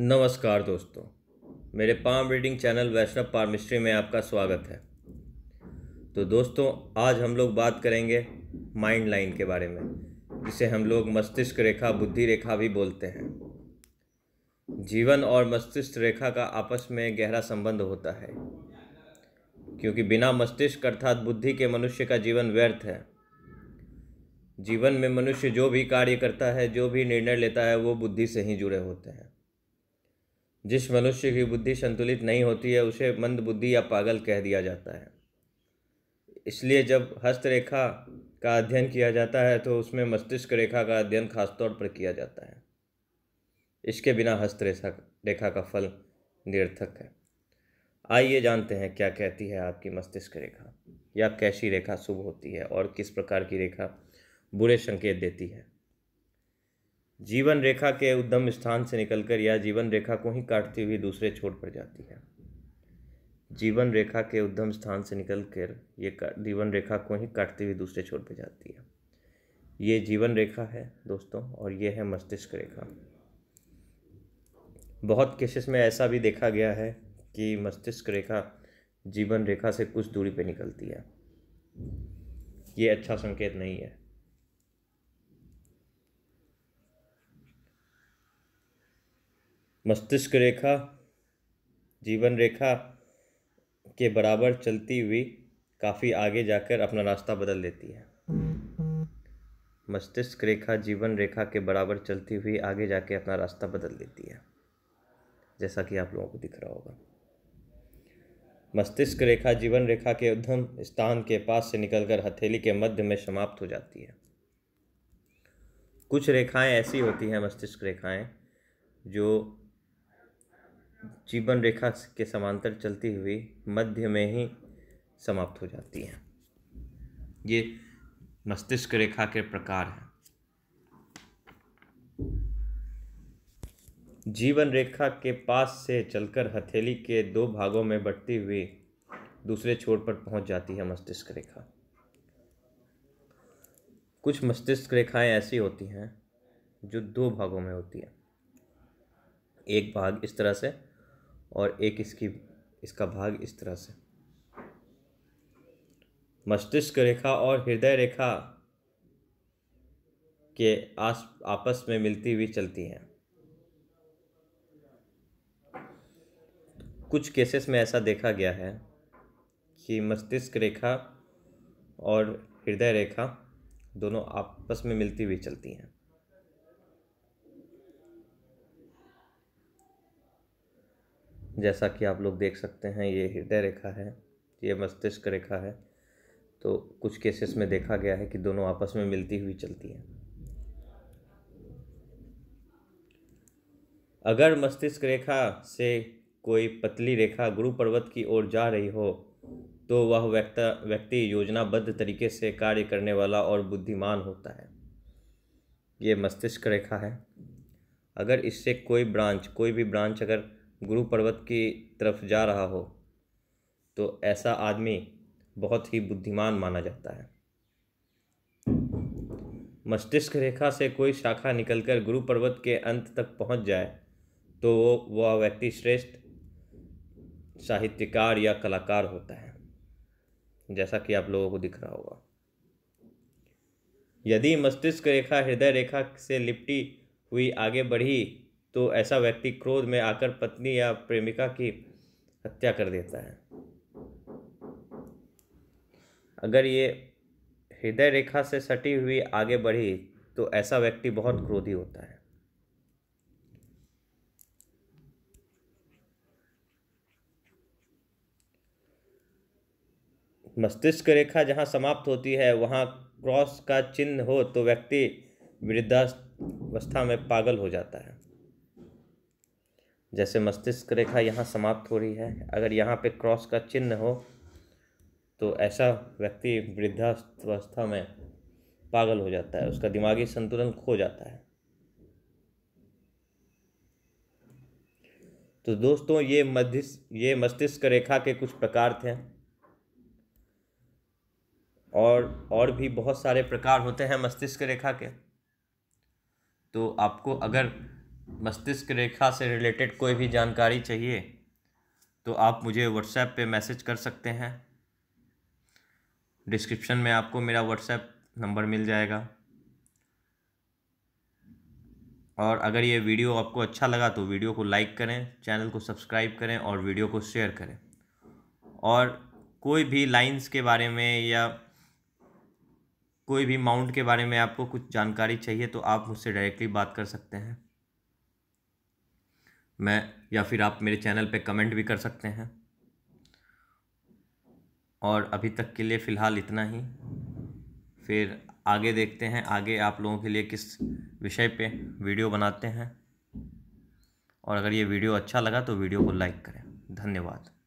नमस्कार दोस्तों मेरे palm reading channel Vaishnav palmistry में आपका स्वागत है तो दोस्तों आज हम लोग बात करेंगे माइंड लाइन के बारे में जिसे हम लोग मस्तिष्क रेखा बुद्धि रेखा भी बोलते हैं जीवन और मस्तिष्क रेखा का आपस में गहरा संबंध होता है क्योंकि बिना मस्तिष्क अर्थात बुद्धि के मनुष्य का जीवन व्यर्थ है जीवन में मनुष्य जो भी कार्य करता है जो भी निर्णय लेता है वो बुद्धि से ही जुड़े होते हैं जिस मनुष्य की बुद्धि संतुलित नहीं होती है उसे मंद बुद्धि या पागल कह दिया जाता है इसलिए जब हस्तरेखा का अध्ययन किया जाता है तो उसमें मस्तिष्क रेखा का अध्ययन खासतौर पर किया जाता है इसके बिना हस्तरेखा रेखा का फल निर्थक है आइए जानते हैं क्या कहती है आपकी मस्तिष्क रेखा या कैसी रेखा शुभ होती है और किस प्रकार की रेखा बुरे संकेत देती है जीवन रेखा के उद्गम स्थान से निकलकर या जीवन रेखा को ही काटती हुई दूसरे छोर पर जाती है जीवन रेखा के उद्गम स्थान से निकलकर ये जीवन रेखा को ही काटती हुई दूसरे छोर पर जाती है ये जीवन रेखा है दोस्तों और ये है मस्तिष्क रेखा बहुत केसेस में ऐसा भी देखा गया है कि मस्तिष्क रेखा जीवन रेखा से कुछ दूरी पर निकलती है ये अच्छा संकेत नहीं है मस्तिष्क रेखा जीवन रेखा के बराबर चलती हुई काफ़ी आगे जाकर अपना रास्ता बदल देती है मस्तिष्क रेखा जीवन रेखा के बराबर चलती हुई आगे जाके अपना रास्ता बदल देती है जैसा कि आप लोगों को दिख रहा होगा मस्तिष्क रेखा जीवन रेखा के उद्यम स्थान के पास से निकलकर हथेली के मध्य में समाप्त हो जाती है कुछ रेखाएं ऐसी होती हैं मस्तिष्क रेखाएं जो जीवन रेखा के समांतर चलती हुई मध्य में ही समाप्त हो जाती है ये मस्तिष्क रेखा के प्रकार हैं जीवन रेखा के पास से चलकर हथेली के दो भागों में बढ़ती हुई दूसरे छोर पर पहुंच जाती है मस्तिष्क रेखा कुछ मस्तिष्क रेखाएं ऐसी होती हैं जो दो भागों में होती हैं एक भाग इस तरह से और एक इसकी इसका भाग इस तरह से मस्तिष्क रेखा और हृदय रेखा के आस आपस में मिलती हुई चलती हैं कुछ केसेस में ऐसा देखा गया है कि मस्तिष्क रेखा और हृदय रेखा दोनों आपस में मिलती हुई चलती हैं जैसा कि आप लोग देख सकते हैं ये हृदय रेखा है ये मस्तिष्क रेखा है तो कुछ केसेस में देखा गया है कि दोनों आपस में मिलती हुई चलती हैं अगर मस्तिष्क रेखा से कोई पतली रेखा गुरु पर्वत की ओर जा रही हो तो वह व्यक्ति व्यक्ति योजनाबद्ध तरीके से कार्य करने वाला और बुद्धिमान होता है ये मस्तिष्क रेखा है अगर इससे कोई ब्रांच कोई भी ब्रांच अगर गुरु पर्वत की तरफ जा रहा हो तो ऐसा आदमी बहुत ही बुद्धिमान माना जाता है मस्तिष्क रेखा से कोई शाखा निकलकर गुरु पर्वत के अंत तक पहुंच जाए तो वो वह व्यक्ति श्रेष्ठ साहित्यकार या कलाकार होता है जैसा कि आप लोगों को दिख रहा होगा यदि मस्तिष्क रेखा हृदय रेखा से लिपटी हुई आगे बढ़ी तो ऐसा व्यक्ति क्रोध में आकर पत्नी या प्रेमिका की हत्या कर देता है अगर ये हृदय रेखा से सटी हुई आगे बढ़ी तो ऐसा व्यक्ति बहुत क्रोधी होता है मस्तिष्क रेखा जहाँ समाप्त होती है वहाँ क्रॉस का चिन्ह हो तो व्यक्ति वृद्धावस्था में पागल हो जाता है जैसे मस्तिष्क रेखा यहाँ समाप्त हो रही है अगर यहाँ पे क्रॉस का चिन्ह हो तो ऐसा व्यक्ति वृद्धावस्था में पागल हो जाता है उसका दिमागी संतुलन खो जाता है तो दोस्तों ये मध्य ये मस्तिष्क रेखा के कुछ प्रकार थे और और भी बहुत सारे प्रकार होते हैं मस्तिष्क रेखा के तो आपको अगर मस्तिष्क रेखा से रिलेटेड कोई भी जानकारी चाहिए तो आप मुझे व्हाट्सएप पे मैसेज कर सकते हैं डिस्क्रिप्शन में आपको मेरा व्हाट्सएप नंबर मिल जाएगा और अगर ये वीडियो आपको अच्छा लगा तो वीडियो को लाइक करें चैनल को सब्सक्राइब करें और वीडियो को शेयर करें और कोई भी लाइंस के बारे में या कोई भी माउंट के बारे में आपको कुछ जानकारी चाहिए तो आप मुझसे डायरेक्टली बात कर सकते हैं मैं या फिर आप मेरे चैनल पे कमेंट भी कर सकते हैं और अभी तक के लिए फ़िलहाल इतना ही फिर आगे देखते हैं आगे आप लोगों के लिए किस विषय पे वीडियो बनाते हैं और अगर ये वीडियो अच्छा लगा तो वीडियो को लाइक करें धन्यवाद